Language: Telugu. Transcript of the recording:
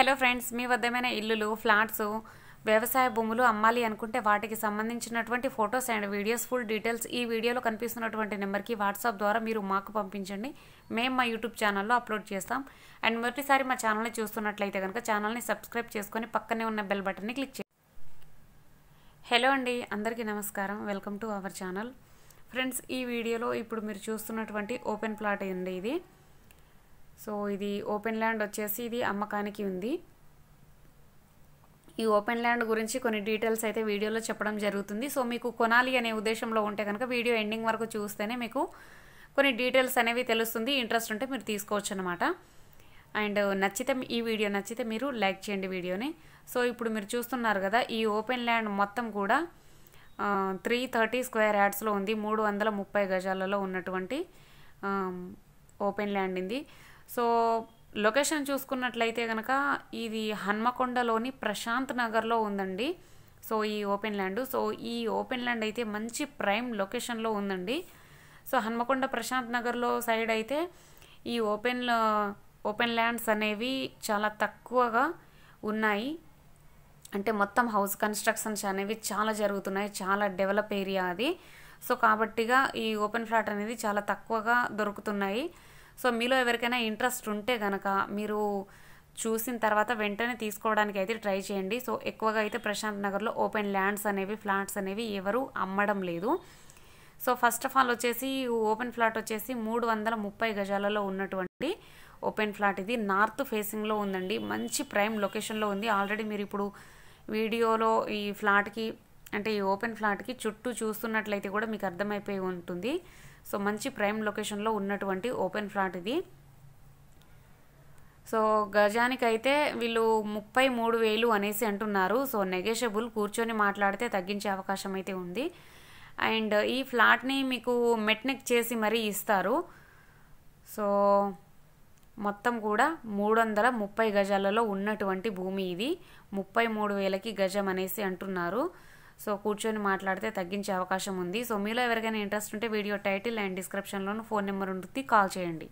హలో ఫ్రెండ్స్ మీ వద్దమైన ఇల్లులు ఫ్లాట్స్ వ్యవసాయ భూములు అమ్మాలి అనుకుంటే వాటికి సంబంధించినటువంటి photos and videos full details ఈ వీడియోలో కనిపిస్తున్నటువంటి నెంబర్కి వాట్సాప్ ద్వారా మీరు మాకు పంపించండి మేము మా యూట్యూబ్ ఛానల్లో అప్లోడ్ చేస్తాం అండ్ మొదటిసారి మా ఛానల్ని చూస్తున్నట్లయితే కనుక ఛానల్ని సబ్స్క్రైబ్ చేసుకొని పక్కనే ఉన్న బెల్ బటన్ని క్లిక్ చేయండి హలో అండి అందరికీ నమస్కారం welcome to our channel friends ఈ వీడియోలో ఇప్పుడు మీరు చూస్తున్నటువంటి ఓపెన్ ప్లాట్ అండి ఇది సో ఇది ఓపెన్ ల్యాండ్ వచ్చేసి ఇది అమ్మకానికి ఉంది ఈ ఓపెన్ ల్యాండ్ గురించి కొన్ని డీటెయిల్స్ అయితే వీడియోలో చెప్పడం జరుగుతుంది సో మీకు కొనాలి అనే ఉద్దేశంలో ఉంటే కనుక వీడియో ఎండింగ్ వరకు చూస్తేనే మీకు కొన్ని డీటెయిల్స్ అనేవి తెలుస్తుంది ఇంట్రెస్ట్ ఉంటే మీరు తీసుకోవచ్చు అనమాట అండ్ నచ్చితే ఈ వీడియో నచ్చితే మీరు లైక్ చేయండి వీడియోని సో ఇప్పుడు మీరు చూస్తున్నారు కదా ఈ ఓపెన్ ల్యాండ్ మొత్తం కూడా త్రీ థర్టీ స్క్వేర్ యాడ్స్లో ఉంది మూడు వందల ముప్పై గజాలలో ఉన్నటువంటి ఓపెన్ ల్యాండ్ ఇది సో లొకేషన్ చూసుకున్నట్లయితే కనుక ఇది హన్మకొండలోని ప్రశాంత్ నగర్లో ఉందండి సో ఈ ఓపెన్ ల్యాండ్ సో ఈ ఓపెన్ ల్యాండ్ అయితే మంచి ప్రైమ్ లొకేషన్లో ఉందండి సో హన్మకొండ ప్రశాంత్ నగర్లో సైడ్ అయితే ఈ ఓపెన్ ఓపెన్ ల్యాండ్స్ అనేవి చాలా తక్కువగా ఉన్నాయి అంటే మొత్తం హౌస్ కన్స్ట్రక్షన్స్ అనేవి చాలా జరుగుతున్నాయి చాలా డెవలప్ ఏరియా అది సో కాబట్టిగా ఈ ఓపెన్ ఫ్లాట్ అనేది చాలా తక్కువగా దొరుకుతున్నాయి సో మీలో ఎవరికైనా ఇంట్రెస్ట్ ఉంటే కనుక మీరు చూసిన తర్వాత వెంటనే తీసుకోవడానికి అయితే ట్రై చేయండి సో ఎక్కువగా అయితే ప్రశాంత్ నగర్లో ఓపెన్ ల్యాండ్స్ అనేవి ఫ్లాట్స్ అనేవి ఎవరు అమ్మడం లేదు సో ఫస్ట్ ఆఫ్ ఆల్ వచ్చేసి ఓపెన్ ఫ్లాట్ వచ్చేసి మూడు వందల ముప్పై గజాలలో ఉన్నటువంటి ఓపెన్ ఫ్లాట్ ఇది నార్త్ ఫేసింగ్లో ఉందండి మంచి ప్రైమ్ లొకేషన్లో ఉంది ఆల్రెడీ మీరు ఇప్పుడు వీడియోలో ఈ ఫ్లాట్కి అంటే ఈ ఓపెన్ ఫ్లాట్కి చుట్టూ చూస్తున్నట్లయితే కూడా మీకు అర్థమైపోయి ఉంటుంది సో మంచి ప్రైమ్ లొకేషన్లో ఉన్నటువంటి ఓపెన్ ఫ్లాట్ ఇది సో గజానికైతే వీళ్ళు ముప్పై మూడు వేలు అనేసి అంటున్నారు సో నెగెషబుల్ కూర్చొని మాట్లాడితే తగ్గించే అవకాశం అయితే ఉంది అండ్ ఈ ఫ్లాట్ని మీకు మెట్నెక్ చేసి మరీ ఇస్తారు సో మొత్తం కూడా మూడు వందల ముప్పై గజాలలో ఉన్నటువంటి భూమి ఇది ముప్పై మూడు వేలకి గజం అనేసి అంటున్నారు సో కూర్చొని మాట్లాడితే తగ్గించే అవకాశం ఉంది సో మీలో ఎవరికైనా ఇంట్రెస్ట్ ఉంటే వీడియో టైటిల్ అండ్ డిస్క్రిప్షన్లోనూ ఫోన్ నెంబర్ ఉంటుంది కాల్ చేయండి